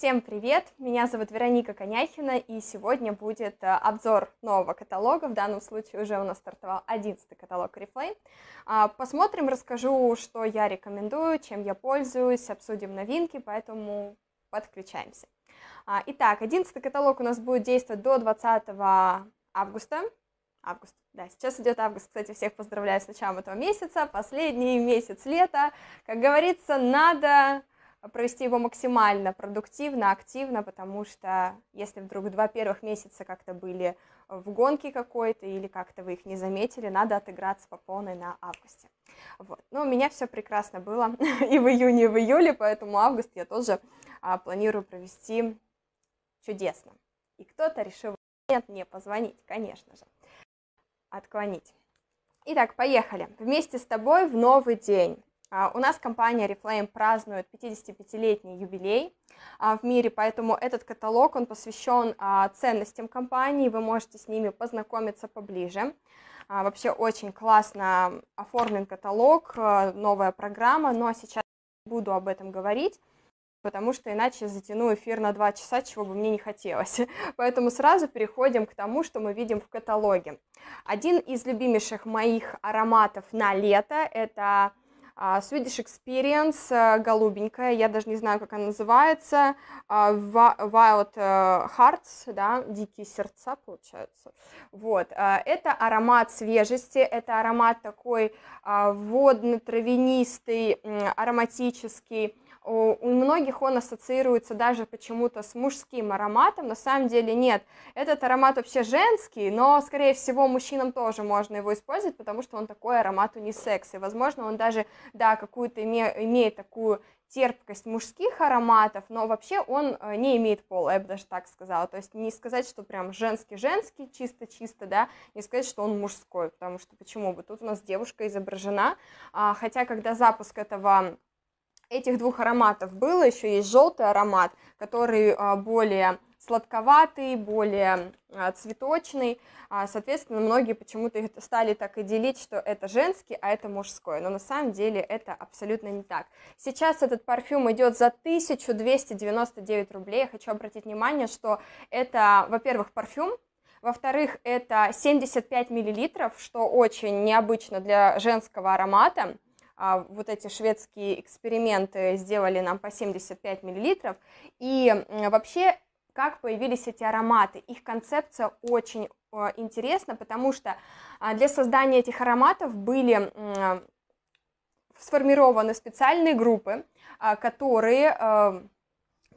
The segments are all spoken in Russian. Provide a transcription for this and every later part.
Всем привет! Меня зовут Вероника Коняхина, и сегодня будет э, обзор нового каталога. В данном случае уже у нас стартовал 11 каталог Reflame. А, посмотрим, расскажу, что я рекомендую, чем я пользуюсь, обсудим новинки, поэтому подключаемся. А, итак, 11 каталог у нас будет действовать до 20 августа. Август, да, сейчас идет август, кстати, всех поздравляю с началом этого месяца, последний месяц лета. Как говорится, надо провести его максимально продуктивно, активно, потому что если вдруг два первых месяца как-то были в гонке какой-то или как-то вы их не заметили, надо отыграться по полной на августе. Вот. Но ну, у меня все прекрасно было и в июне, и в июле, поэтому август я тоже а, планирую провести чудесно. И кто-то решил нет, мне позвонить, конечно же, отклонить. Итак, поехали. Вместе с тобой в новый день. А, у нас компания Reflame празднует 55-летний юбилей а, в мире, поэтому этот каталог, он посвящен а, ценностям компании, вы можете с ними познакомиться поближе. Вообще очень классно оформлен каталог, новая программа, но сейчас буду об этом говорить, потому что иначе затяну эфир на два часа, чего бы мне не хотелось. Поэтому сразу переходим к тому, что мы видим в каталоге. Один из любимейших моих ароматов на лето – это а, Swedish Experience, э, голубенькая, я даже не знаю, как она называется, а, Wild э, Hearts, да, дикие сердца, получается. Вот, э, это аромат свежести, это аромат такой а, водно-травянистый, ароматический, у многих он ассоциируется даже почему-то с мужским ароматом. На самом деле нет. Этот аромат вообще женский, но, скорее всего, мужчинам тоже можно его использовать, потому что он такой аромат унисекс. И, возможно, он даже, да, какую-то име, имеет такую терпкость мужских ароматов, но вообще он э, не имеет пола, я бы даже так сказала. То есть не сказать, что прям женский-женский, чисто-чисто, да, не сказать, что он мужской, потому что почему бы? Тут у нас девушка изображена, а, хотя когда запуск этого Этих двух ароматов было, еще есть желтый аромат, который а, более сладковатый, более а, цветочный. А, соответственно, многие почему-то стали так и делить, что это женский, а это мужской. Но на самом деле это абсолютно не так. Сейчас этот парфюм идет за 1299 рублей. Я хочу обратить внимание, что это, во-первых, парфюм, во-вторых, это 75 миллилитров, что очень необычно для женского аромата. А, вот эти шведские эксперименты сделали нам по 75 миллилитров. И вообще, как появились эти ароматы, их концепция очень э, интересна, потому что а, для создания этих ароматов были сформированы специальные группы, а, которые э,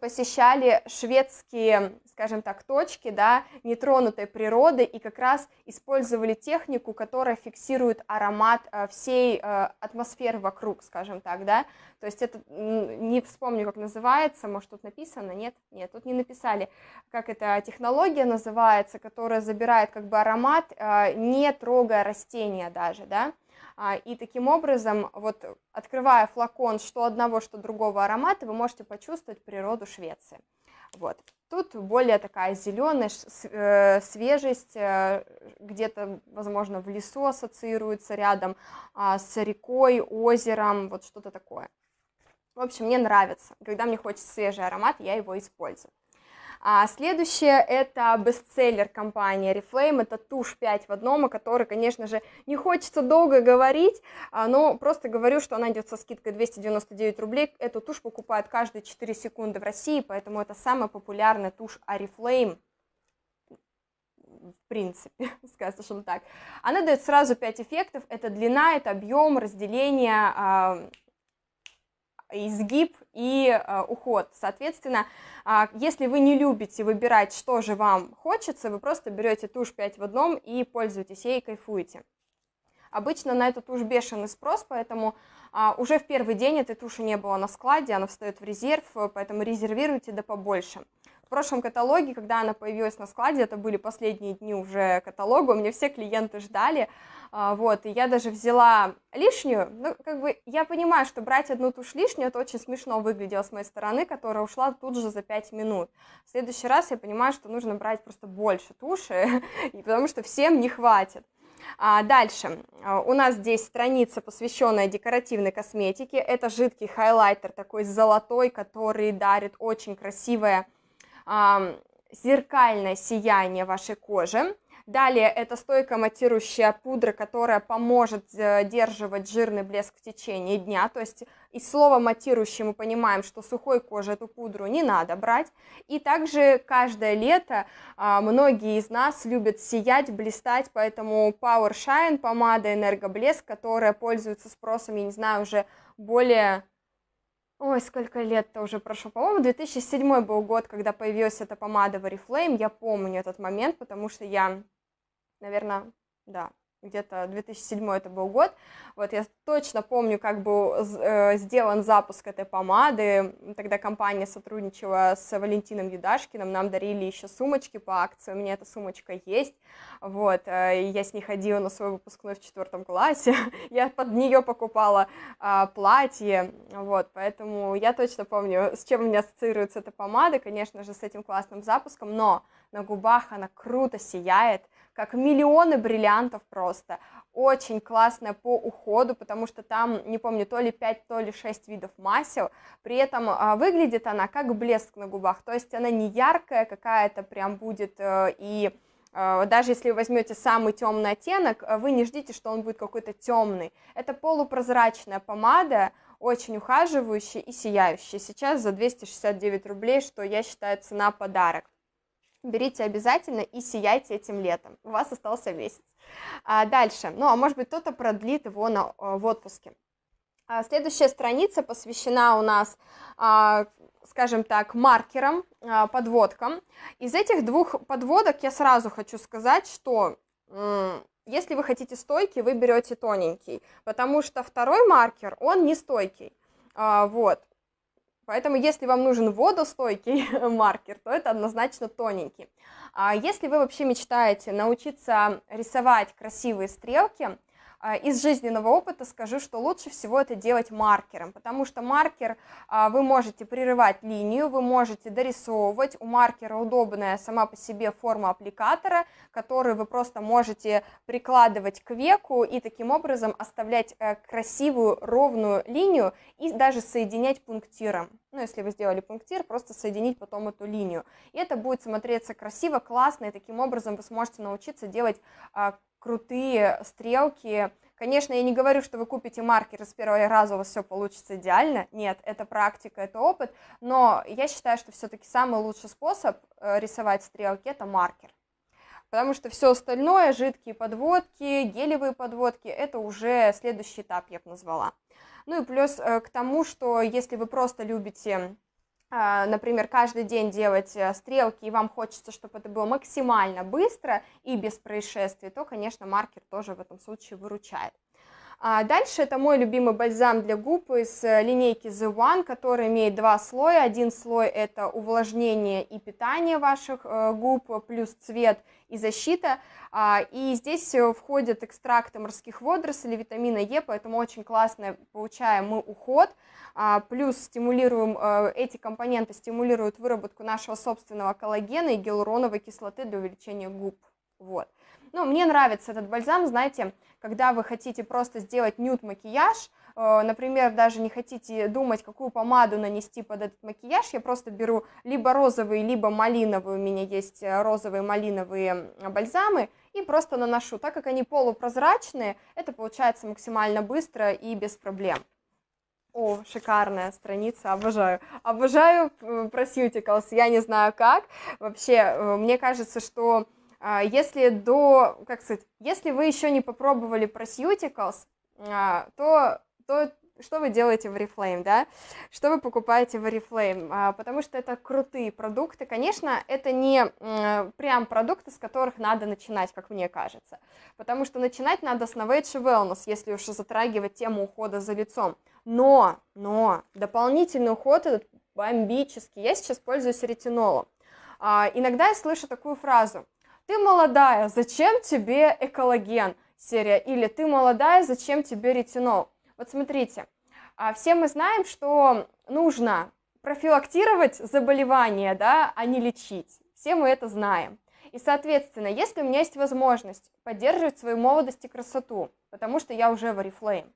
посещали шведские скажем так, точки, да, нетронутой природы, и как раз использовали технику, которая фиксирует аромат э, всей э, атмосферы вокруг, скажем так, да, то есть это, не вспомню, как называется, может, тут написано, нет, нет, тут не написали, как эта технология называется, которая забирает как бы аромат, э, не трогая растения даже, да, а, и таким образом, вот открывая флакон что одного, что другого аромата, вы можете почувствовать природу Швеции. Вот. Тут более такая зеленая э, свежесть, э, где-то, возможно, в лесу ассоциируется рядом а, с рекой, озером, вот что-то такое. В общем, мне нравится. Когда мне хочется свежий аромат, я его использую. А следующее – это бестселлер компании Reflame, это тушь 5 в одном, о которой, конечно же, не хочется долго говорить, а, но просто говорю, что она идет со скидкой 299 рублей. Эту тушь покупают каждые 4 секунды в России, поэтому это самая популярная тушь Reflame, в принципе, скажем так. Она дает сразу 5 эффектов. Это длина, это объем, разделение, а, изгиб и э, уход. Соответственно, а, если вы не любите выбирать, что же вам хочется, вы просто берете тушь 5 в одном и пользуетесь ей, кайфуете. Обычно на эту тушь бешеный спрос, поэтому а, уже в первый день этой туши не было на складе, она встает в резерв, э, поэтому резервируйте да побольше. В прошлом каталоге, когда она появилась на складе, это были последние дни уже каталога, у меня все клиенты ждали, а, вот, и я даже взяла лишнюю. Ну, как бы я понимаю, что брать одну тушь лишнюю, это очень смешно выглядело с моей стороны, которая ушла тут же за 5 минут. В следующий раз я понимаю, что нужно брать просто больше туши, потому что всем не хватит. А дальше. А, у нас здесь страница, посвященная декоративной косметике. Это жидкий хайлайтер, такой золотой, который дарит очень красивое а, зеркальное сияние вашей кожи. Далее это стойкая матирующая пудра, которая поможет э, сдерживать жирный блеск в течение дня. То есть из слова матирующий мы понимаем, что сухой коже эту пудру не надо брать. И также каждое лето а, многие из нас любят сиять, блистать, поэтому Power Shine, помада энергоблеск, которая пользуется спросом, я не знаю, уже более Ой, сколько лет-то уже прошло. По-моему, 2007 был год, когда появилась эта помада в Oriflame. Я помню этот момент, потому что я наверное, да, где-то 2007 это был год. Вот я точно помню, как был э, сделан запуск этой помады. Тогда компания сотрудничала с Валентином Юдашкиным, нам дарили еще сумочки по акции, у меня эта сумочка есть. Вот, э, я с ней ходила на свой выпускной в четвертом классе, я под нее покупала а, платье, вот, поэтому я точно помню, с чем у меня ассоциируется эта помада, конечно же, с этим классным запуском, но на губах она круто сияет, как миллионы бриллиантов просто. Очень классная по уходу, потому что там, не помню, то ли 5, то ли 6 видов масел. При этом а, выглядит она как блеск на губах, то есть она не яркая какая-то прям будет э, и э, даже если вы возьмете самый темный оттенок, э, вы не ждите, что он будет какой-то темный. Это полупрозрачная помада, очень ухаживающая и сияющая. Сейчас за 269 рублей, что я считаю цена подарок берите обязательно и сияйте этим летом. У вас остался месяц. А дальше, ну а может быть кто-то продлит его на, а, в отпуске. А следующая страница посвящена у нас, а, скажем так, маркерам, а, подводкам. Из этих двух подводок я сразу хочу сказать, что если вы хотите стойкий, вы берете тоненький, потому что второй маркер, он не стойкий. А, вот. Поэтому, если вам нужен водостойкий маркер, то это однозначно тоненький. А если вы вообще мечтаете научиться рисовать красивые стрелки – а, из жизненного опыта скажу, что лучше всего это делать маркером, потому что маркер а, вы можете прерывать линию, вы можете дорисовывать. У маркера удобная сама по себе форма аппликатора, который вы просто можете прикладывать к веку и таким образом оставлять э, красивую ровную линию и даже соединять пунктиром. Ну, если вы сделали пунктир, просто соединить потом эту линию. И это будет смотреться красиво, классно, и таким образом вы сможете научиться делать а, крутые стрелки. Конечно, я не говорю, что вы купите маркер с первого раза у вас все получится идеально. Нет, это практика, это опыт. Но я считаю, что все-таки самый лучший способ э, рисовать стрелки – это маркер. Потому что все остальное, жидкие подводки, гелевые подводки, это уже следующий этап, я бы назвала. Ну и плюс э, к тому, что если вы просто любите а, например, каждый день делать э, стрелки, и вам хочется, чтобы это было максимально быстро и без происшествий, то, конечно, маркер тоже в этом случае выручает. А дальше это мой любимый бальзам для губ из э, линейки The One, который имеет два слоя. Один слой это увлажнение и питание ваших э, губ, плюс цвет и защита. А, и здесь э, входят экстракты морских водорослей, витамина Е, поэтому очень классно получаем мы уход. А, плюс стимулируем, эти компоненты стимулируют выработку нашего собственного коллагена и гиалуроновой кислоты для увеличения губ. Вот. Ну, мне нравится этот бальзам, знаете, когда вы хотите просто сделать нюд-макияж, э, например, даже не хотите думать, какую помаду нанести под этот макияж, я просто беру либо розовый, либо малиновый, у меня есть э, розовые малиновые бальзамы, и просто наношу. Так как они полупрозрачные, это получается максимально быстро и без проблем. О, шикарная страница, обожаю. Обожаю э, про я не знаю как. Вообще, мне кажется, что а, если до, как сказать, если вы еще не попробовали Prosuticals, а, то, то что вы делаете в Reflame, да? Что вы покупаете в Reflame? А, потому что это крутые продукты. Конечно, это не прям продукты, с которых надо начинать, как мне кажется. Потому что начинать надо с Novage Wellness, если уж затрагивать тему ухода за лицом. Но, но, дополнительный уход этот бомбический. Я сейчас пользуюсь ретинолом. иногда я слышу такую фразу. Ты молодая, зачем тебе экологен? Серия. Или ты молодая, зачем тебе ретинол? Вот смотрите, а, все мы знаем, что нужно профилактировать заболевания, да, а не лечить. Все мы это знаем. И, соответственно, если у меня есть возможность поддерживать свою молодость и красоту, потому что я уже в Oriflame,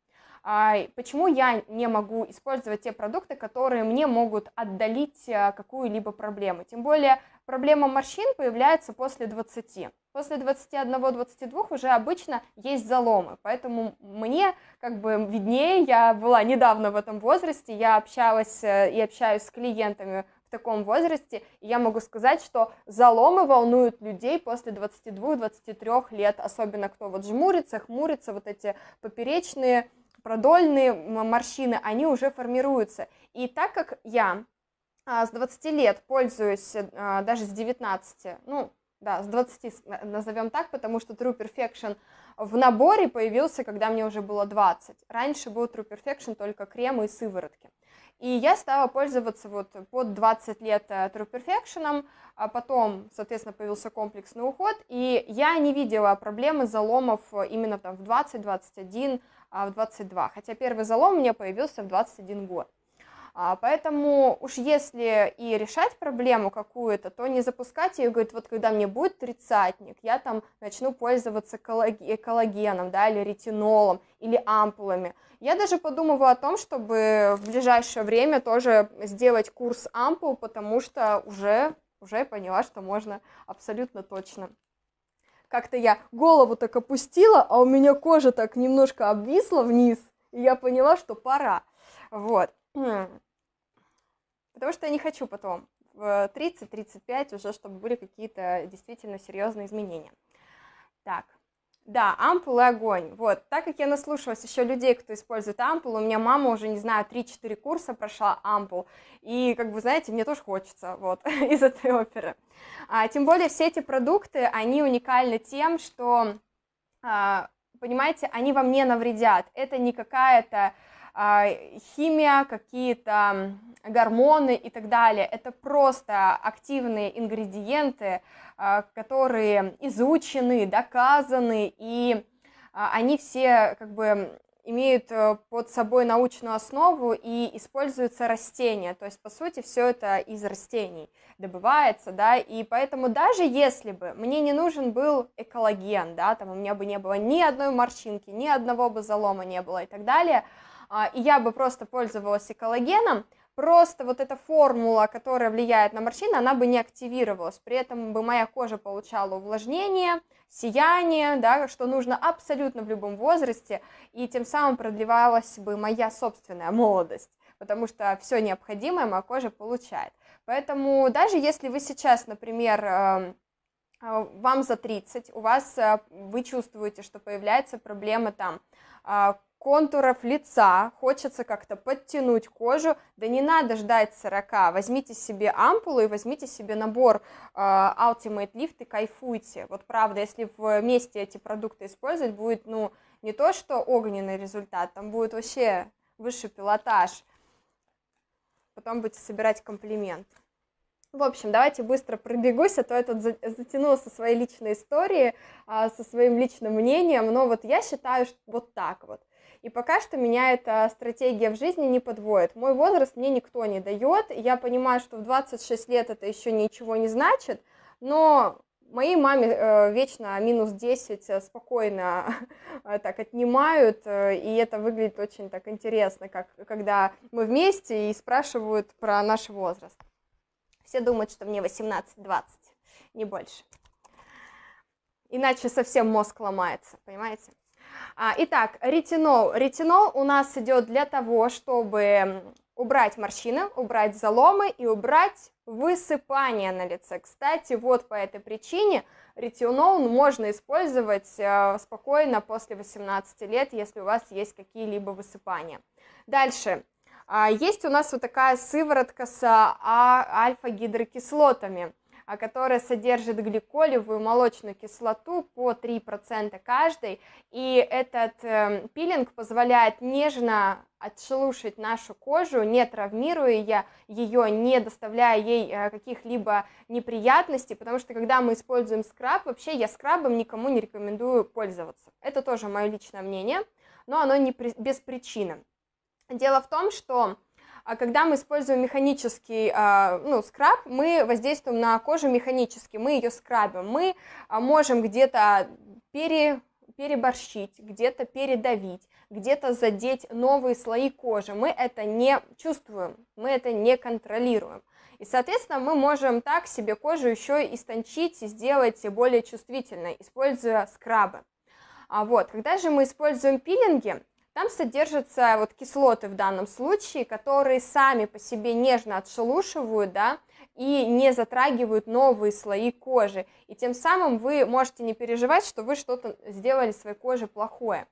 а, почему я не могу использовать те продукты, которые мне могут отдалить а, какую-либо проблему? Тем более Проблема морщин появляется после 20. После 21-22 уже обычно есть заломы, поэтому мне как бы виднее, я была недавно в этом возрасте, я общалась э, и общаюсь с клиентами в таком возрасте, и я могу сказать, что заломы волнуют людей после 22-23 лет, особенно кто вот жмурится, хмурится, вот эти поперечные, продольные морщины, они уже формируются. И так как я а, с 20 лет пользуюсь, а, даже с 19, ну, да, с 20, назовем так, потому что True Perfection в наборе появился, когда мне уже было 20. Раньше был True Perfection только кремы и сыворотки. И я стала пользоваться вот под 20 лет э, True Perfection, а потом, соответственно, появился комплексный уход, и я не видела проблемы заломов именно там в 20, 21, а в 22, хотя первый залом у меня появился в 21 год. А, поэтому уж если и решать проблему какую-то, то не запускать ее, говорит, вот когда мне будет тридцатник, я там начну пользоваться коллагеном, да, или ретинолом, или ампулами. Я даже подумываю о том, чтобы в ближайшее время тоже сделать курс ампул, потому что уже, уже поняла, что можно абсолютно точно как-то я голову так опустила, а у меня кожа так немножко обвисла вниз, и я поняла, что пора. Вот. Потому что я не хочу потом в 30-35 уже, чтобы были какие-то действительно серьезные изменения. Так, да, ампулы огонь. Вот, так как я наслушалась еще людей, кто использует ампул, у меня мама уже, не знаю, 3-4 курса прошла ампул. И, как вы знаете, мне тоже хочется, вот, из этой оперы. А, тем более все эти продукты, они уникальны тем, что, а, понимаете, они вам не навредят. Это не какая-то а, химия, какие-то гормоны и так далее. Это просто активные ингредиенты, а, которые изучены, доказаны, и а, они все как бы имеют э, под собой научную основу и используются растения. То есть, по сути, все это из растений добывается, да, и поэтому даже если бы мне не нужен был экологен, да, там у меня бы не было ни одной морщинки, ни одного бы залома не было и так далее, а, и я бы просто пользовалась и коллагеном, просто вот эта формула, которая влияет на морщины, она бы не активировалась. При этом бы моя кожа получала увлажнение, сияние, да, что нужно абсолютно в любом возрасте, и тем самым продлевалась бы моя собственная молодость потому что все необходимое моя кожа получает. Поэтому даже если вы сейчас, например, эм, а, вам за 30, у вас э, вы чувствуете, что появляется проблема там а, контуров лица, хочется как-то подтянуть кожу, да не надо ждать 40, возьмите себе ампулу и возьмите себе набор э, Ultimate Lift и кайфуйте. Вот правда, если вместе эти продукты использовать, будет, ну, не то что огненный результат, там будет вообще высший пилотаж. Потом будете собирать комплимент. В общем, давайте быстро пробегусь, а то я тут затянула со своей личной историей а, со своим личным мнением, но вот я считаю, что вот так вот. И пока что меня эта стратегия в жизни не подводит. Мой возраст мне никто не дает. Я понимаю, что в 26 лет это еще ничего не значит, но моей маме э, вечно минус 10 э, спокойно э, так отнимают, э, и это выглядит очень так интересно, как, когда мы вместе и спрашивают про наш возраст. Все думают, что мне 18-20, не больше. Иначе совсем мозг ломается, понимаете? А, итак, ретинол. Ретинол у нас идет для того, чтобы убрать морщины, убрать заломы и убрать высыпание на лице. Кстати, вот по этой причине ретинол можно использовать э, спокойно после 18 лет, если у вас есть какие-либо высыпания. Дальше. А, есть у нас вот такая сыворотка с а, альфа-гидрокислотами. А, которая содержит гликолевую молочную кислоту по 3% каждой. И этот э, пилинг позволяет нежно отшелушить нашу кожу, не травмируя ее, не доставляя ей э, каких-либо неприятностей, потому что когда мы используем скраб, вообще я скрабом никому не рекомендую пользоваться. Это тоже мое личное мнение, но оно не при... без причины. Дело в том, что а когда мы используем механический а, ну, скраб, мы воздействуем на кожу механически, мы ее скрабим. Мы а, можем где-то пере, переборщить, где-то передавить, где-то задеть новые слои кожи. Мы это не чувствуем, мы это не контролируем. И, соответственно, мы можем так себе кожу еще истончить и сделать более чувствительной, используя скрабы. А вот, когда же мы используем пилинги, там содержатся вот кислоты в данном случае, которые сами по себе нежно отшелушивают, да, и не затрагивают новые слои кожи. И тем самым вы можете не переживать, что вы что-то сделали своей коже плохое.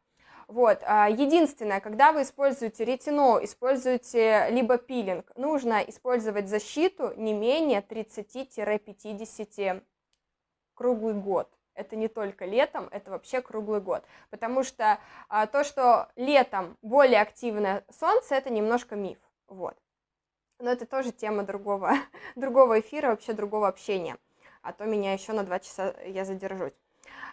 Вот. А, единственное, когда вы используете ретинол, используете либо пилинг, нужно использовать защиту не менее 30-50 круглый год это не только летом, это вообще круглый год. Потому что а, то, что летом более активное солнце, это немножко миф. Вот. Но это тоже тема другого, другого эфира, вообще другого общения. А то меня еще на два часа я задержусь.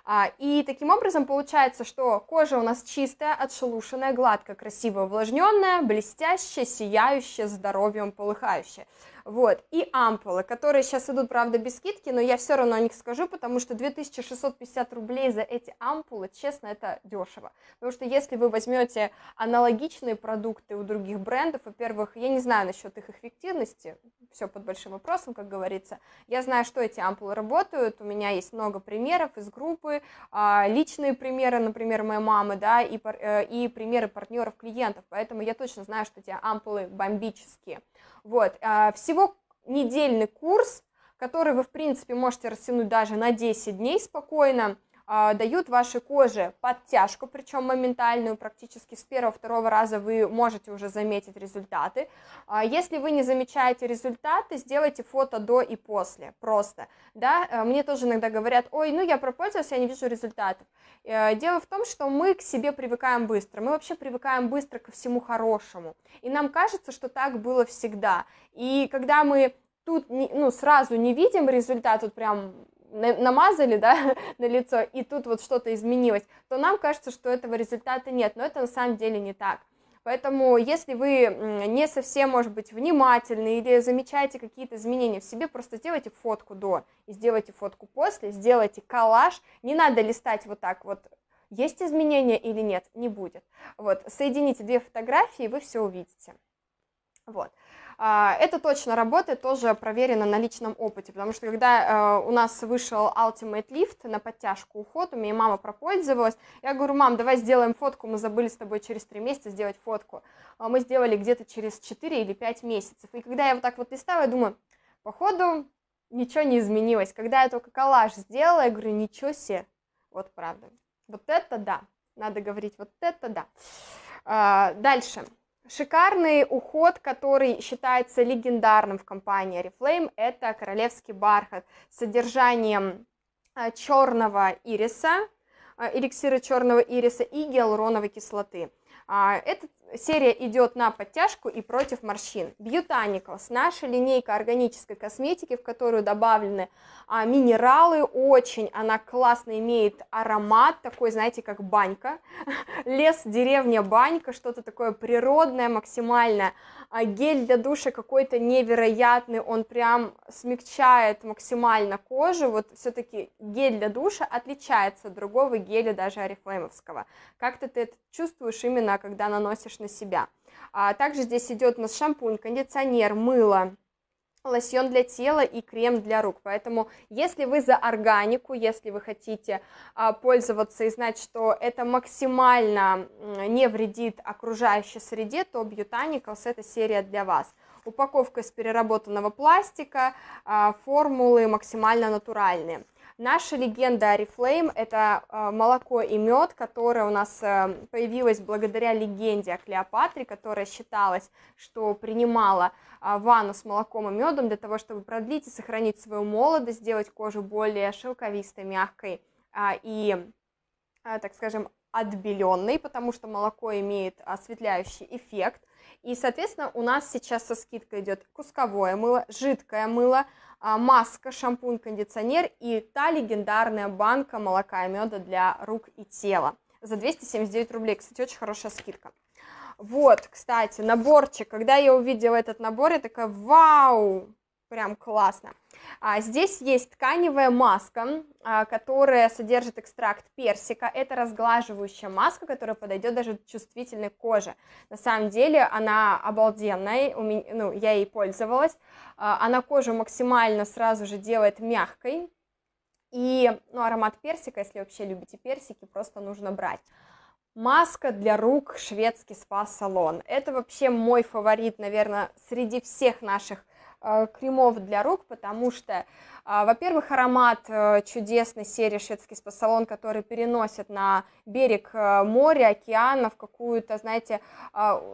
А, и таким образом получается, что кожа у нас чистая, отшелушенная, гладкая, красивая, увлажненная, блестящая, сияющая, здоровьем полыхающая. Вот. И ампулы, которые сейчас идут, правда, без скидки, но я все равно о них скажу, потому что 2650 рублей за эти ампулы, честно, это дешево. Потому что если вы возьмете аналогичные продукты у других брендов, во-первых, я не знаю насчет их эффективности, все под большим вопросом, как говорится. Я знаю, что эти ампулы работают, у меня есть много примеров из группы, а, личные примеры, например, моей мамы, да, и, э, и примеры партнеров клиентов, поэтому я точно знаю, что эти ампулы бомбические. Вот, а, все всего недельный курс, который вы, в принципе, можете растянуть даже на 10 дней спокойно. А, дают вашей коже подтяжку, причем моментальную, практически с первого-второго раза вы можете уже заметить результаты. А, если вы не замечаете результаты, сделайте фото до и после, просто. Да? Э, мне тоже иногда говорят, ой, ну я пропользовался, я не вижу результатов. Э, дело в том, что мы к себе привыкаем быстро, мы вообще привыкаем быстро ко всему хорошему, и нам кажется, что так было всегда. И когда мы тут ну, сразу не видим результат, вот прям намазали да, на лицо, и тут вот что-то изменилось, то нам кажется, что этого результата нет, но это на самом деле не так. Поэтому, если вы не совсем, может быть, внимательны или замечаете какие-то изменения в себе, просто сделайте фотку до и сделайте фотку после, сделайте коллаж. Не надо листать вот так вот, есть изменения или нет, не будет. Вот, соедините две фотографии, и вы все увидите. Вот. А, это точно работает, тоже проверено на личном опыте, потому что когда э, у нас вышел Ultimate Lift на подтяжку уход, у меня мама пропользовалась, я говорю, мам, давай сделаем фотку, мы забыли с тобой через три месяца сделать фотку. А мы сделали где-то через 4 или 5 месяцев. И когда я вот так вот листала, я думаю, походу ничего не изменилось. Когда я только коллаж сделала, я говорю, ничего себе, вот правда. Вот это да, надо говорить, вот это да. А, дальше. Шикарный уход, который считается легендарным в компании Reflame, это королевский бархат с содержанием э, черного ириса, э, эликсира черного ириса и гиалуроновой кислоты. А, этот серия идет на подтяжку и против морщин. Beautynicals – наша линейка органической косметики, в которую добавлены а, минералы. Очень она классно имеет аромат, такой, знаете, как банька. Лес, деревня, банька, что-то такое природное максимально. А гель для душа какой-то невероятный, он прям смягчает максимально кожу. Вот все-таки гель для душа отличается от другого геля, даже орифлеймовского. Как-то ты это чувствуешь именно, когда наносишь на себя. А также здесь идет у нас шампунь, кондиционер, мыло, лосьон для тела и крем для рук. Поэтому, если вы за органику, если вы хотите а, пользоваться и знать, что это максимально не вредит окружающей среде, то Botanicals – это серия для вас. Упаковка из переработанного пластика, а, формулы максимально натуральные – Наша легенда Арифлейм – это э, молоко и мед, которое у нас э, появилось благодаря легенде о Клеопатре, которая считалась, что принимала э, ванну с молоком и медом для того, чтобы продлить и сохранить свою молодость, сделать кожу более шелковистой, мягкой и, так скажем, отбеленной, потому что молоко имеет осветляющий эффект. И, соответственно, у нас сейчас со скидкой идет кусковое мыло, жидкое мыло, а, маска, шампунь, кондиционер и та легендарная банка молока и меда для рук и тела за 279 рублей. Кстати, очень хорошая скидка. Вот, кстати, наборчик. Когда я увидела этот набор, я такая, вау, прям классно. А, здесь есть тканевая маска, а, которая содержит экстракт персика. Это разглаживающая маска, которая подойдет даже чувствительной коже. На самом деле она обалденная, у меня, ну, я ей пользовалась. А, она кожу максимально сразу же делает мягкой. И ну, аромат персика, если вообще любите персики, просто нужно брать. Маска для рук шведский спа-салон. Это вообще мой фаворит, наверное, среди всех наших Э, кремов для рук, потому что, э, во-первых, аромат э, чудесной серии «Шведский спа-салон», который переносит на берег моря, океана, в какую-то, знаете,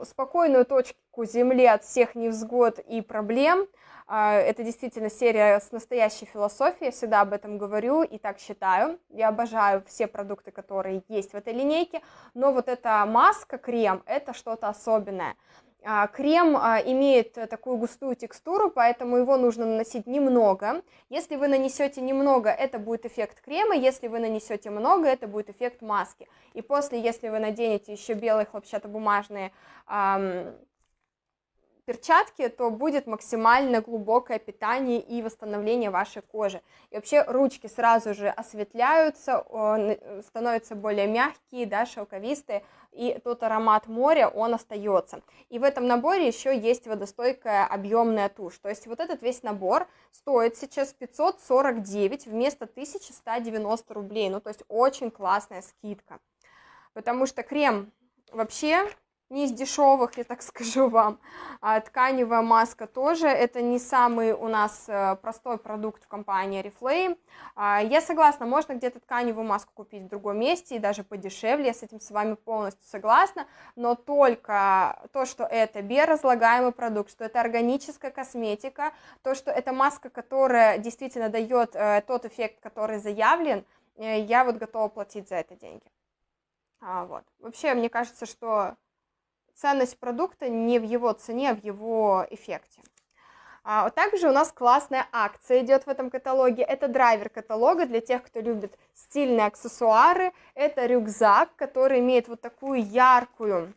спокойную точку земли от всех невзгод и проблем. Это действительно серия с настоящей философией, я всегда об этом говорю и так считаю. Я обожаю все продукты, которые есть в этой линейке, но вот эта маска, крем, это что-то особенное. А, крем а, имеет э, такую густую текстуру, поэтому его нужно наносить немного. Если вы нанесете немного, это будет эффект крема, если вы нанесете много, это будет эффект маски. И после, если вы наденете еще белые хлопчатобумажные эм, перчатки, то будет максимально глубокое питание и восстановление вашей кожи. И вообще ручки сразу же осветляются, э, становятся более мягкие, да, шелковистые, и тот аромат моря, он остается. И в этом наборе еще есть водостойкая объемная тушь. То есть вот этот весь набор стоит сейчас 549 вместо 1190 рублей. Ну, то есть очень классная скидка. Потому что крем вообще не из дешевых, я так скажу вам. А, тканевая маска тоже, это не самый у нас э, простой продукт в компании Oriflame. А, я согласна, можно где-то тканевую маску купить в другом месте и даже подешевле, я с этим с вами полностью согласна, но только то, что это биоразлагаемый продукт, что это органическая косметика, то, что это маска, которая действительно дает э, тот эффект, который заявлен, э, я вот готова платить за это деньги. А, вот. Вообще, мне кажется, что ценность продукта не в его цене, а в его эффекте. А также у нас классная акция идет в этом каталоге. Это драйвер каталога для тех, кто любит стильные аксессуары. Это рюкзак, который имеет вот такую яркую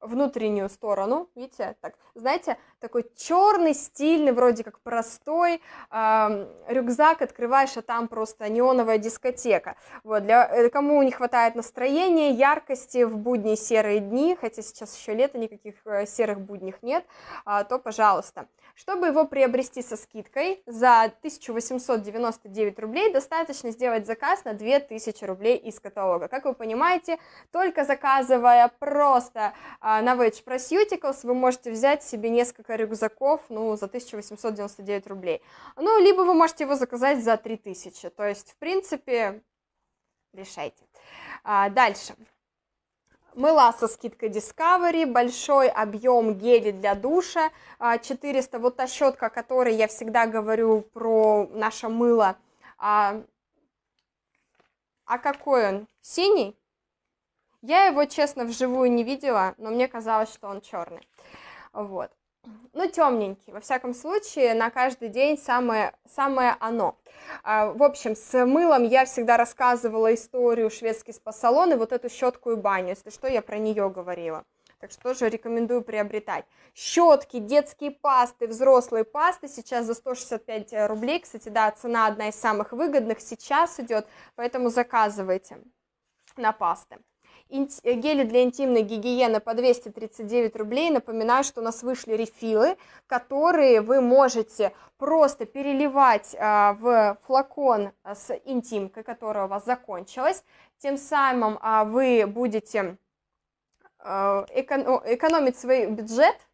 внутреннюю сторону. Видите, так, знаете, такой черный, стильный, вроде как простой э, рюкзак, открываешь, а там просто неоновая дискотека. Вот, для, э, кому не хватает настроения, яркости в будни серые дни, хотя сейчас еще лето, никаких э, серых будних нет, э, то пожалуйста. Чтобы его приобрести со скидкой за 1899 рублей, достаточно сделать заказ на 2000 рублей из каталога. Как вы понимаете, только заказывая просто э, на Wedge Proseuticals, вы можете взять себе несколько рюкзаков, ну, за 1899 рублей. Ну, либо вы можете его заказать за 3000, то есть, в принципе, решайте. А, дальше. Мыла со скидкой Discovery, большой объем гели для душа, 400, а, вот та щетка, о которой я всегда говорю про наше мыло. А, а какой он? Синий? Я его, честно, вживую не видела, но мне казалось, что он черный. Вот ну, темненький, во всяком случае, на каждый день самое, самое оно. А, в общем, с мылом я всегда рассказывала историю шведский спа-салон и вот эту щетку и баню, если что, я про нее говорила. Так что тоже рекомендую приобретать. Щетки, детские пасты, взрослые пасты сейчас за 165 рублей. Кстати, да, цена одна из самых выгодных сейчас идет, поэтому заказывайте на пасты. Э, гели для интимной гигиены по 239 рублей. Напоминаю, что у нас вышли рефилы, которые вы можете просто переливать а, в флакон э, с интимкой, которая у вас закончилась. Тем самым а, вы будете э, экономить свой бюджет –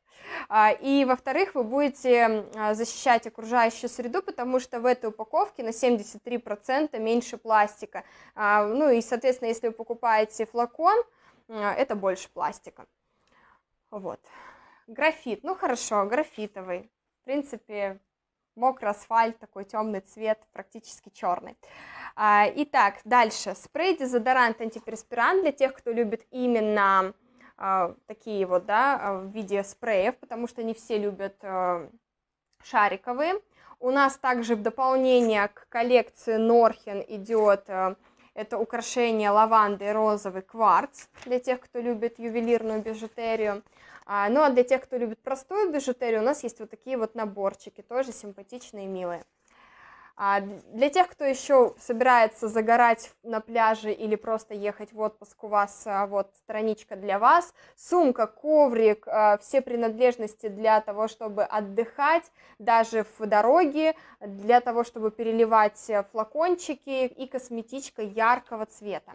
а, и, во-вторых, вы будете а, защищать окружающую среду, потому что в этой упаковке на 73% меньше пластика. А, ну и, соответственно, если вы покупаете флакон, это больше пластика. Вот. Графит, ну хорошо, графитовый. В принципе, мокрый асфальт, такой темный цвет, практически черный. Итак, дальше. Спрей, дезодорант, антиперспирант для тех, кто любит именно а, такие вот, да, а, в виде спреев, потому что не все любят а, шариковые. У нас также в дополнение к коллекции Норхен идет это украшение лаванды розовый кварц для тех, кто любит ювелирную бижутерию. Ну а для тех, кто любит простую бижутерию, у нас есть вот такие вот наборчики, тоже симпатичные и милые. А для тех, кто еще собирается загорать на пляже или просто ехать в отпуск, у вас а, вот страничка для вас. Сумка, коврик, а, все принадлежности для того, чтобы отдыхать, даже в дороге, для того, чтобы переливать э, флакончики и косметичка яркого цвета.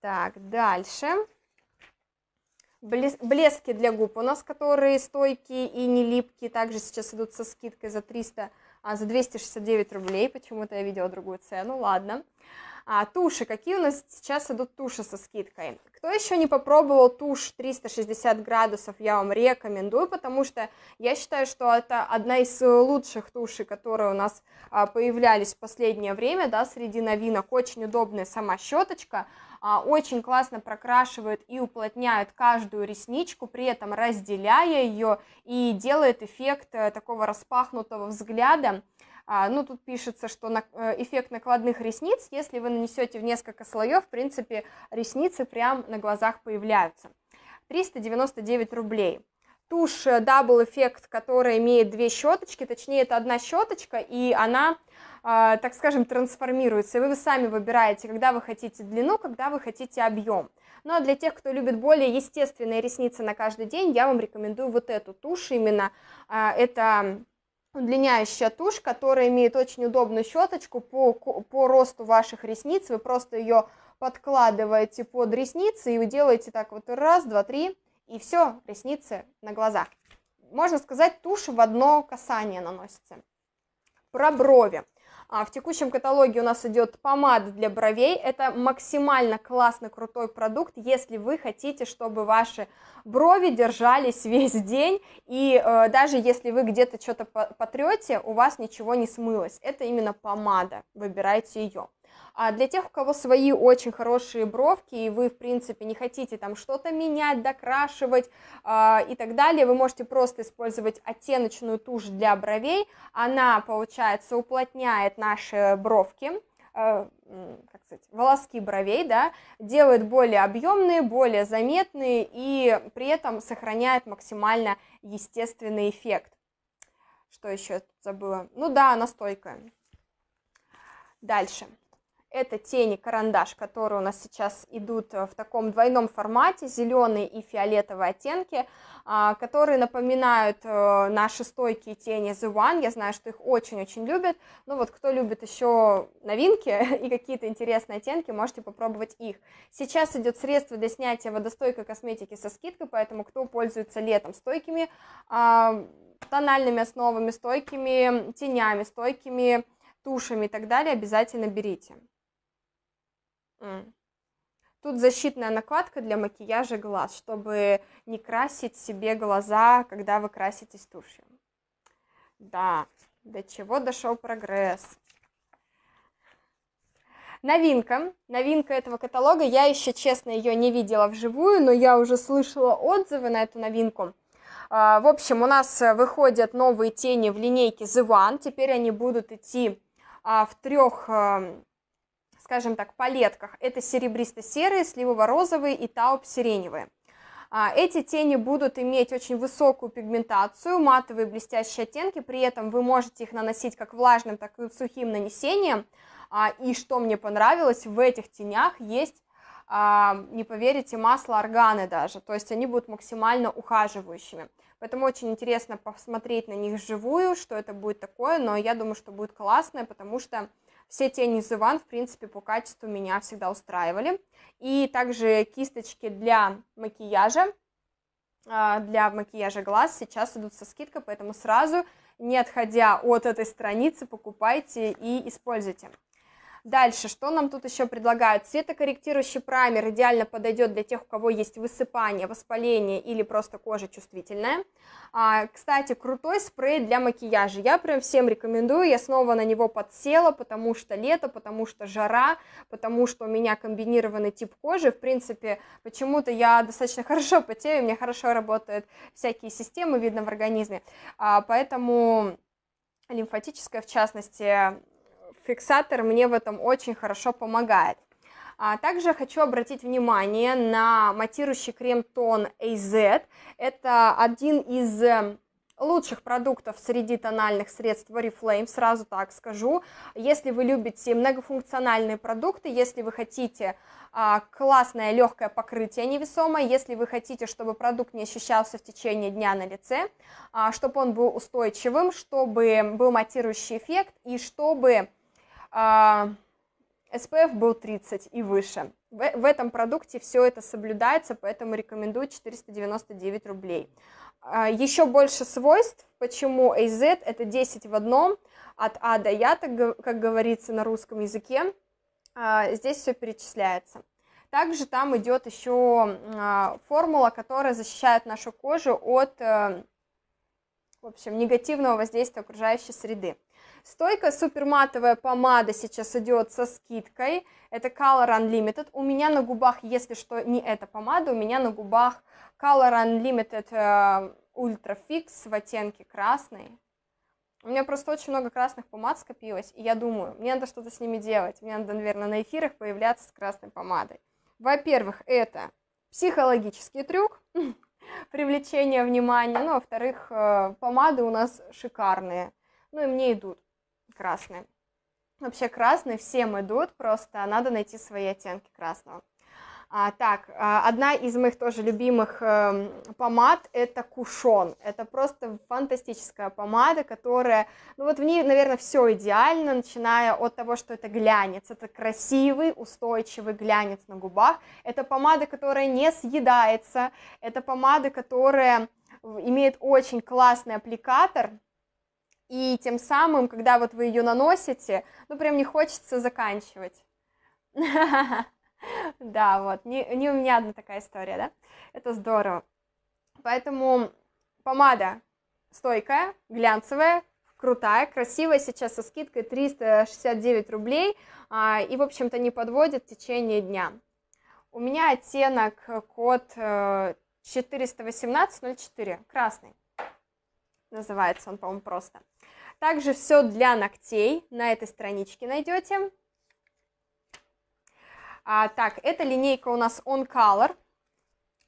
Так, дальше. Блески для губ у нас, которые стойкие и не липкие, также сейчас идут со скидкой за 300 а за 269 рублей, почему-то я видела другую цену, ладно. А, туши, какие у нас сейчас идут туши со скидкой? Кто еще не попробовал тушь 360 градусов, я вам рекомендую, потому что я считаю, что это одна из э, лучших тушей, которые у нас а, появлялись в последнее время, да, среди новинок. Очень удобная сама щеточка, а, очень классно прокрашивают и уплотняют каждую ресничку, при этом разделяя ее и делает эффект э, такого распахнутого взгляда. А, ну, тут пишется, что э, эффект накладных ресниц, если вы нанесете в несколько слоев, в принципе, ресницы прям на глазах появляются. 399 рублей тушь Double Effect, которая имеет две щеточки, точнее, это одна щеточка, и она, э, так скажем, трансформируется. И вы, сами выбираете, когда вы хотите длину, когда вы хотите объем. Ну а для тех, кто любит более естественные ресницы на каждый день, я вам рекомендую вот эту тушь именно. Э, это удлиняющая тушь, которая имеет очень удобную щеточку по, по росту ваших ресниц. Вы просто ее подкладываете под ресницы и вы делаете так вот раз, два, три, и все, ресницы на глазах. Можно сказать, тушь в одно касание наносится. Про брови. А, в текущем каталоге у нас идет помада для бровей. Это максимально классный, крутой продукт, если вы хотите, чтобы ваши брови держались весь день, и э, даже если вы где-то что-то потрете, у вас ничего не смылось. Это именно помада, выбирайте ее. А для тех, у кого свои очень хорошие бровки, и вы, в принципе, не хотите там что-то менять, докрашивать э, и так далее, вы можете просто использовать оттеночную тушь для бровей. Она, получается, уплотняет наши бровки, э, как сказать, волоски бровей, да, делает более объемные, более заметные и при этом сохраняет максимально естественный эффект. Что еще забыла? Ну да, настойка. Дальше. Это тени карандаш, которые у нас сейчас идут э, в таком двойном формате, зеленые и фиолетовые оттенки, а, которые напоминают э, наши стойкие тени The One. Я знаю, что их очень-очень любят. Ну вот кто любит еще новинки и какие-то интересные оттенки, можете попробовать их. Сейчас идет средство для снятия водостойкой косметики со скидкой, поэтому кто пользуется летом стойкими а, тональными основами, стойкими тенями, стойкими тушами и так далее, обязательно берите. Тут защитная накладка для макияжа глаз, чтобы не красить себе глаза, когда вы краситесь тушью. Да, до чего дошел прогресс. Новинка. Новинка этого каталога. Я еще, честно, ее не видела вживую, но я уже слышала отзывы на эту новинку. А, в общем, у нас э, выходят новые тени в линейке The One. Теперь они будут идти а, в трех эм, скажем так, палетках. Это серебристо-серые, сливово-розовые и тауп-сиреневые. А, эти тени будут иметь очень высокую пигментацию, матовые блестящие оттенки, при этом вы можете их наносить как влажным, так и сухим нанесением. А, и что мне понравилось, в этих тенях есть, а, не поверите, масло органы даже, то есть они будут максимально ухаживающими. Поэтому очень интересно посмотреть на них вживую, что это будет такое, но я думаю, что будет классное, потому что все тени из Иван, в принципе, по качеству меня всегда устраивали. И также кисточки для макияжа, а, для макияжа глаз сейчас идут со скидкой, поэтому сразу, не отходя от этой страницы, покупайте и используйте. Дальше, что нам тут еще предлагают? Цветокорректирующий праймер идеально подойдет для тех, у кого есть высыпание, воспаление или просто кожа чувствительная. А, кстати, крутой спрей для макияжа. Я прям всем рекомендую, я снова на него подсела, потому что лето, потому что жара, потому что у меня комбинированный тип кожи. В принципе, почему-то я достаточно хорошо потею, мне хорошо работают всякие системы, видно в организме. А, поэтому лимфатическая, в частности, фиксатор мне в этом очень хорошо помогает. А также хочу обратить внимание на матирующий крем тон AZ. Это один из э, лучших продуктов среди тональных средств Oriflame, сразу так скажу. Если вы любите многофункциональные продукты, если вы хотите а, классное легкое покрытие невесомое, если вы хотите, чтобы продукт не ощущался в течение дня на лице, а, чтобы он был устойчивым, чтобы был матирующий эффект и чтобы а, SPF был 30 и выше. В, в этом продукте все это соблюдается, поэтому рекомендую 499 рублей. А, еще больше свойств, почему AZ это 10 в одном, от А до Я, так, как говорится на русском языке, а, здесь все перечисляется. Также там идет еще формула, которая защищает нашу кожу от э, в общем, негативного воздействия окружающей среды стойкая суперматовая помада сейчас идет со скидкой. Это Color Unlimited. У меня на губах, если что, не эта помада, у меня на губах Color Unlimited э, Ultra Fix в оттенке красный. У меня просто очень много красных помад скопилось, и я думаю, мне надо что-то с ними делать. Мне надо, наверное, на эфирах появляться с красной помадой. Во-первых, это психологический трюк, привлечение внимания. Ну, а во-вторых, э, помады у нас шикарные. Ну, и мне идут красные ну, Вообще красные всем идут, просто надо найти свои оттенки красного. А, так, а, одна из моих тоже любимых э, помад это Кушон. Это просто фантастическая помада, которая, ну вот в ней, наверное, все идеально, начиная от того, что это глянец. Это красивый, устойчивый глянец на губах. Это помада, которая не съедается. Это помада, которая э, имеет очень классный аппликатор, и тем самым, когда вот вы ее наносите, ну прям не хочется заканчивать. Да, вот, не, у меня одна такая история, да? Это здорово. Поэтому помада стойкая, глянцевая, крутая, красивая, сейчас со скидкой 369 рублей, а, и, в общем-то, не подводит в течение дня. У меня оттенок код 41804, э, красный, называется он, по-моему, просто. Также все для ногтей на этой страничке найдете. А, так, эта линейка у нас On Color.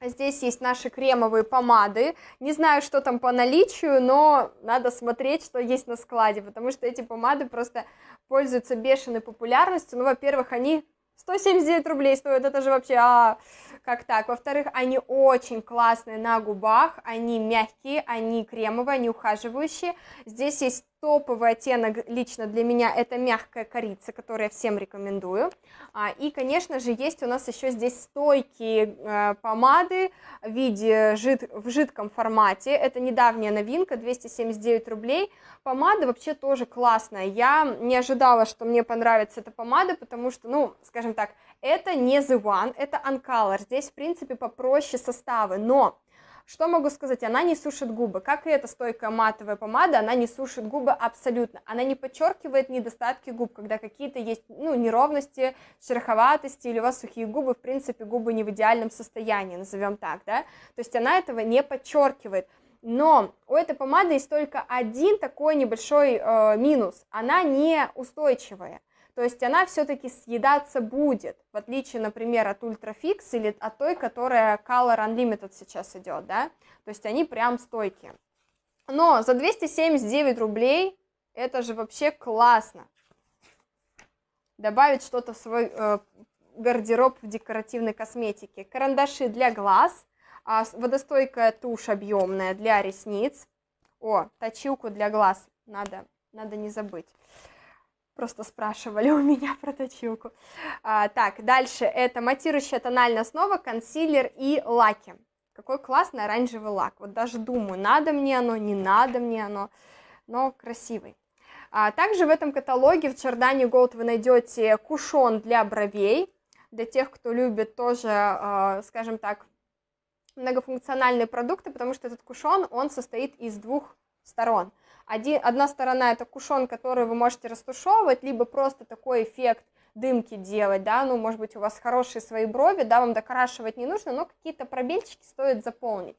Здесь есть наши кремовые помады. Не знаю, что там по наличию, но надо смотреть, что есть на складе, потому что эти помады просто пользуются бешеной популярностью. Ну, во-первых, они 179 рублей стоят, это же вообще, а, как так? Во-вторых, они очень классные на губах, они мягкие, они кремовые, они ухаживающие. Здесь есть Топовый оттенок лично для меня это мягкая корица, которую я всем рекомендую. А, и, конечно же, есть у нас еще здесь стойкие э, помады в виде жид... в жидком формате. Это недавняя новинка, 279 рублей. Помада вообще тоже классная. Я не ожидала, что мне понравится эта помада, потому что, ну, скажем так, это не The One, это Uncolor. Здесь, в принципе, попроще составы, но что могу сказать? Она не сушит губы. Как и эта стойкая матовая помада, она не сушит губы абсолютно. Она не подчеркивает недостатки губ, когда какие-то есть ну, неровности, шероховатости или у вас сухие губы, в принципе, губы не в идеальном состоянии, назовем так, да? То есть она этого не подчеркивает. Но у этой помады есть только один такой небольшой э, минус. Она не устойчивая. То есть она все-таки съедаться будет, в отличие, например, от Ultrafix или от той, которая Color Unlimited сейчас идет, да. То есть они прям стойкие. Но за 279 рублей это же вообще классно. Добавить что-то в свой э, гардероб в декоративной косметике. Карандаши для глаз, э, водостойкая тушь объемная для ресниц. О, точилку для глаз надо, надо не забыть. Просто спрашивали у меня про точилку. А, так, дальше это матирующая тональная основа, консилер и лаки. Какой классный оранжевый лак. Вот даже думаю, надо мне оно, не надо мне оно, но красивый. А также в этом каталоге в Джордане Gold вы найдете кушон для бровей, для тех, кто любит тоже, а, скажем так, многофункциональные продукты, потому что этот кушон, он состоит из двух сторон – один, одна сторона это кушон, который вы можете растушевывать, либо просто такой эффект дымки делать, да, ну, может быть, у вас хорошие свои брови, да, вам докрашивать не нужно, но какие-то пробельчики стоит заполнить.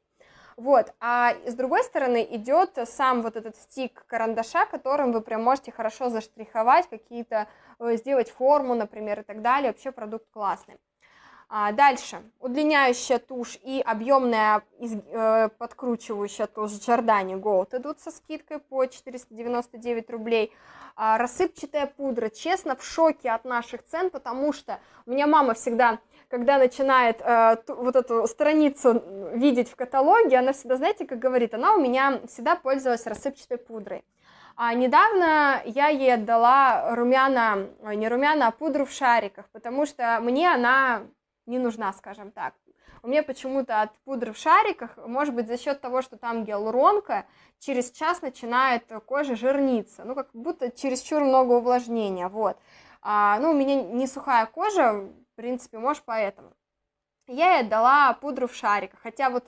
Вот, а с другой стороны идет сам вот этот стик карандаша, которым вы прям можете хорошо заштриховать какие-то, э, сделать форму, например, и так далее. Вообще продукт классный. А дальше. Удлиняющая тушь и объемная из, э, подкручивающая тушь Giordani Gold идут со скидкой по 499 рублей. А, рассыпчатая пудра. Честно, в шоке от наших цен, потому что у меня мама всегда, когда начинает э, ту, вот эту страницу видеть в каталоге, она всегда, знаете, как говорит, она у меня всегда пользовалась рассыпчатой пудрой. А недавно я ей отдала румяна, ой, не румяна, а пудру в шариках, потому что мне она не нужна, скажем так. У меня почему-то от пудры в шариках, может быть, за счет того, что там гиалуронка, через час начинает кожа жирниться, ну, как будто чересчур много увлажнения, вот. А, ну, у меня не сухая кожа, в принципе, может, поэтому. Я ей отдала пудру в шариках, хотя вот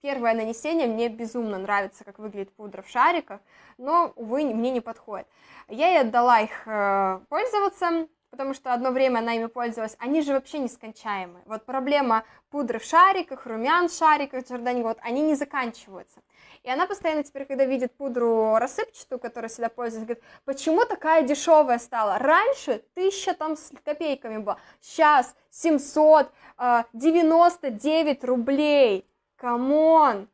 первое нанесение мне безумно нравится, как выглядит пудра в шариках, но, увы, мне не подходит. Я ей отдала их э, пользоваться, потому что одно время она ими пользовалась, они же вообще нескончаемы. Вот проблема пудры в шариках, румян в шариках, чердань, вот они не заканчиваются. И она постоянно теперь, когда видит пудру рассыпчатую, которая всегда пользуется, говорит, почему такая дешевая стала? Раньше тысяча там с копейками была, сейчас 799 а, рублей. Камон!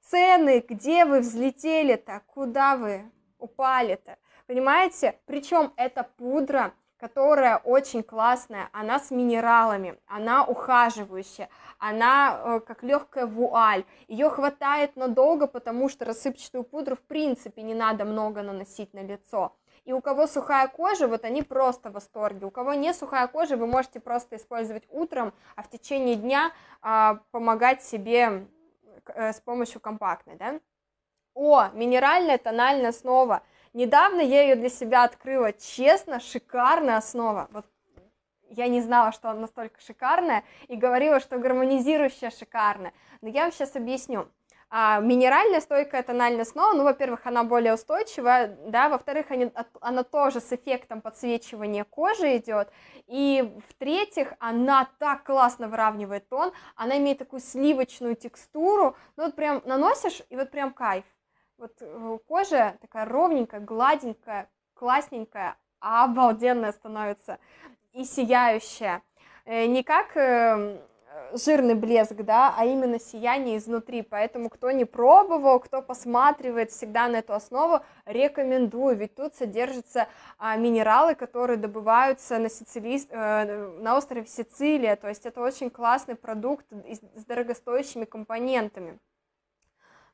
Цены, где вы взлетели-то? Куда вы упали-то? Понимаете? Причем эта пудра которая очень классная, она с минералами, она ухаживающая, она э, как легкая вуаль. Ее хватает надолго, потому что рассыпчатую пудру в принципе не надо много наносить на лицо. И у кого сухая кожа, вот они просто в восторге. У кого не сухая кожа, вы можете просто использовать утром, а в течение дня э, помогать себе э, с помощью компактной, да? О, минеральная тональная основа – Недавно я ее для себя открыла. Честно, шикарная основа. Вот я не знала, что она настолько шикарная, и говорила, что гармонизирующая шикарная. Но я вам сейчас объясню. А, минеральная стойкая тональная основа, ну, во-первых, она более устойчивая, да, во-вторых, они, она тоже с эффектом подсвечивания кожи идет, и в-третьих, она так классно выравнивает тон, она имеет такую сливочную текстуру, ну, вот прям наносишь, и вот прям кайф. Вот э, кожа такая ровненькая, гладенькая, классненькая, а обалденная становится и сияющая. Э, не как эм, э, жирный блеск, да, а именно сияние изнутри. Поэтому кто не пробовал, кто посматривает всегда на эту основу, рекомендую, ведь тут содержатся а, минералы, которые добываются на, Сицили... э, на острове Сицилия. То есть это очень классный продукт с дорогостоящими компонентами.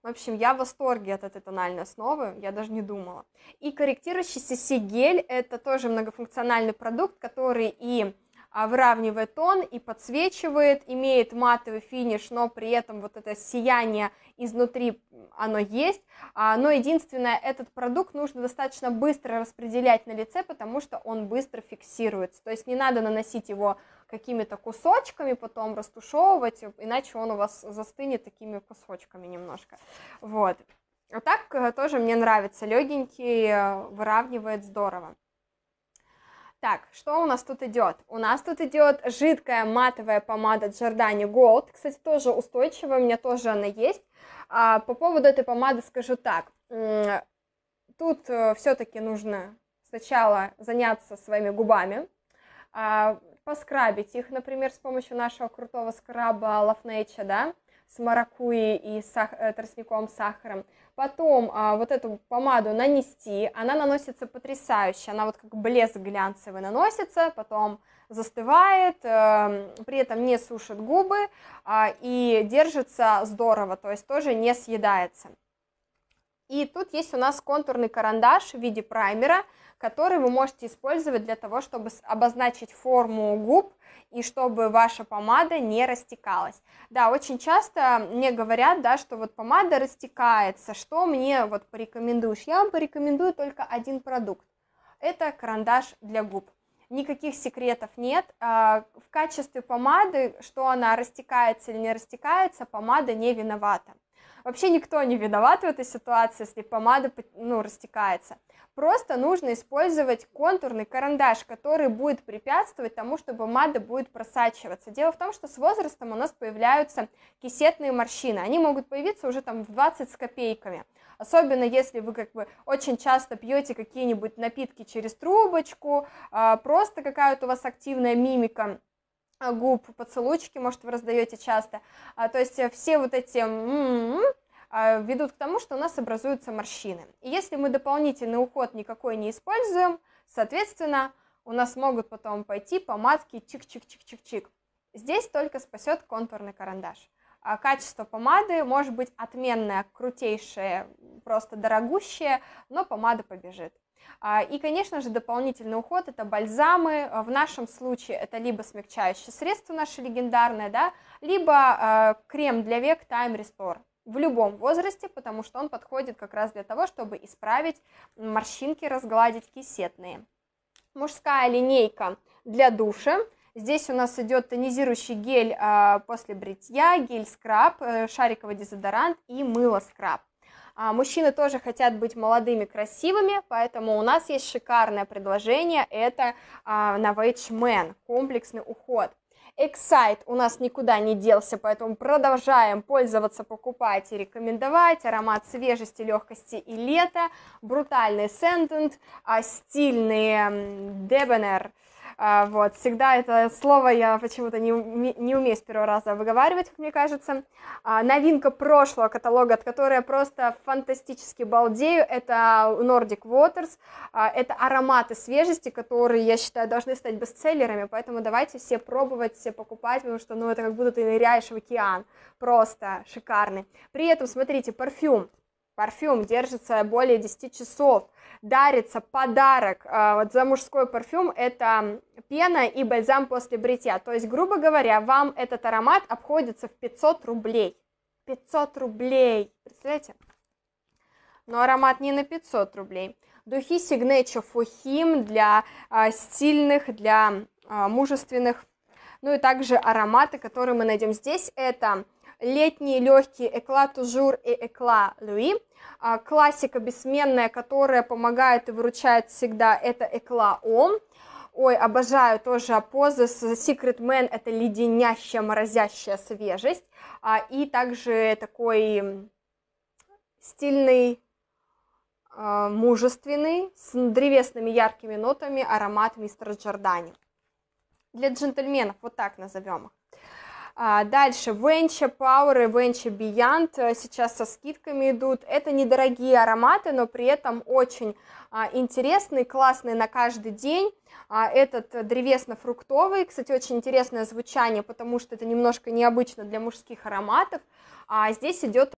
В общем, я в восторге от этой тональной основы, я даже не думала. И корректирующийся CC гель – это тоже многофункциональный продукт, который и а, выравнивает тон и подсвечивает, имеет матовый финиш, но при этом вот это сияние изнутри, оно есть. А, но единственное, этот продукт нужно достаточно быстро распределять на лице, потому что он быстро фиксируется. То есть не надо наносить его какими-то кусочками, потом растушевывать, э, иначе он у вас застынет такими кусочками немножко. Вот. А так э, тоже мне нравится, легенький, э, выравнивает здорово. Так, что у нас тут идет? У нас тут идет жидкая матовая помада Giordani Gold. Кстати, тоже устойчивая, у меня тоже она есть. А по поводу этой помады скажу так. Тут все-таки нужно сначала заняться своими губами. А, поскрабить их, например, с помощью нашего крутого скраба Love Nature, да, с маракуйей и э, с сах... тростником, сахаром. Потом а, вот эту помаду нанести, она наносится потрясающе, она вот как блеск глянцевый наносится, потом застывает, э, при этом не сушит губы э, и держится здорово, то есть тоже не съедается. И тут есть у нас контурный карандаш в виде праймера, который вы можете использовать для того, чтобы обозначить форму губ и чтобы ваша помада не растекалась. Да, очень часто мне говорят, да, что вот помада растекается, что мне вот порекомендуешь? Я вам порекомендую только один продукт. Это карандаш для губ никаких секретов нет. А, в качестве помады, что она растекается или не растекается, помада не виновата. Вообще никто не виноват в этой ситуации, если помада ну, растекается. Просто нужно использовать контурный карандаш, который будет препятствовать тому, что помада будет просачиваться. Дело в том, что с возрастом у нас появляются кисетные морщины. Они могут появиться уже там в 20 с копейками. Особенно если вы как бы очень часто пьете какие-нибудь напитки через трубочку, а, просто какая-то у вас активная мимика а, губ, поцелуйчики, может, вы раздаете часто. А, то есть э, все вот эти м -м -м а, ведут к тому, что у нас образуются морщины. И если мы дополнительный уход никакой не используем, соответственно, у нас могут потом пойти помадки чик-чик-чик-чик-чик. Здесь только спасет контурный карандаш. А качество помады может быть отменное, крутейшее, просто дорогущее, но помада побежит. А, и, конечно же, дополнительный уход – это бальзамы. В нашем случае это либо смягчающее средство наше легендарное, да, либо а, крем для век Time Restore в любом возрасте, потому что он подходит как раз для того, чтобы исправить морщинки, разгладить кисетные. Мужская линейка для душа. Здесь у нас идет тонизирующий гель а, после бритья, гель-скраб, э, шариковый дезодорант и мыло-скраб. А, мужчины тоже хотят быть молодыми, красивыми, поэтому у нас есть шикарное предложение, это Novage а, Man, комплексный уход. Excite у нас никуда не делся, поэтому продолжаем пользоваться, покупать и рекомендовать. Аромат свежести, легкости и лета. Брутальный Sendent, а стильные Debonair – а, вот, всегда это слово я почему-то не, не умею с первого раза выговаривать, как мне кажется. А, новинка прошлого каталога, от которой я просто фантастически балдею, это Nordic Waters. А, это ароматы свежести, которые, я считаю, должны стать бестселлерами, поэтому давайте все пробовать, все покупать, потому что, ну, это как будто ты ныряешь в океан. Просто шикарный. При этом, смотрите, парфюм. Парфюм держится более 10 часов. Дарится подарок. А, вот за мужской парфюм это пена и бальзам после бритья. То есть, грубо говоря, вам этот аромат обходится в 500 рублей. 500 рублей. Представляете? Но аромат не на 500 рублей. Духи Signature Fuhim для э, стильных, для э, мужественных. Ну и также ароматы, которые мы найдем здесь, это летний легкий Экла Тужур и Экла Луи. Классика бессменная, которая помогает и выручает всегда, это Экла Ом. Ой, обожаю тоже позы с Secret Man, это леденящая, морозящая свежесть. А, и также такой стильный а, мужественный, с древесными яркими нотами аромат мистера Джордани. Для джентльменов, вот так назовем их. А, дальше Venture Power и Venture Beyond сейчас со скидками идут. Это недорогие ароматы, но при этом очень а, интересные, классные на каждый день. А, этот древесно-фруктовый, кстати, очень интересное звучание, потому что это немножко необычно для мужских ароматов. А здесь идет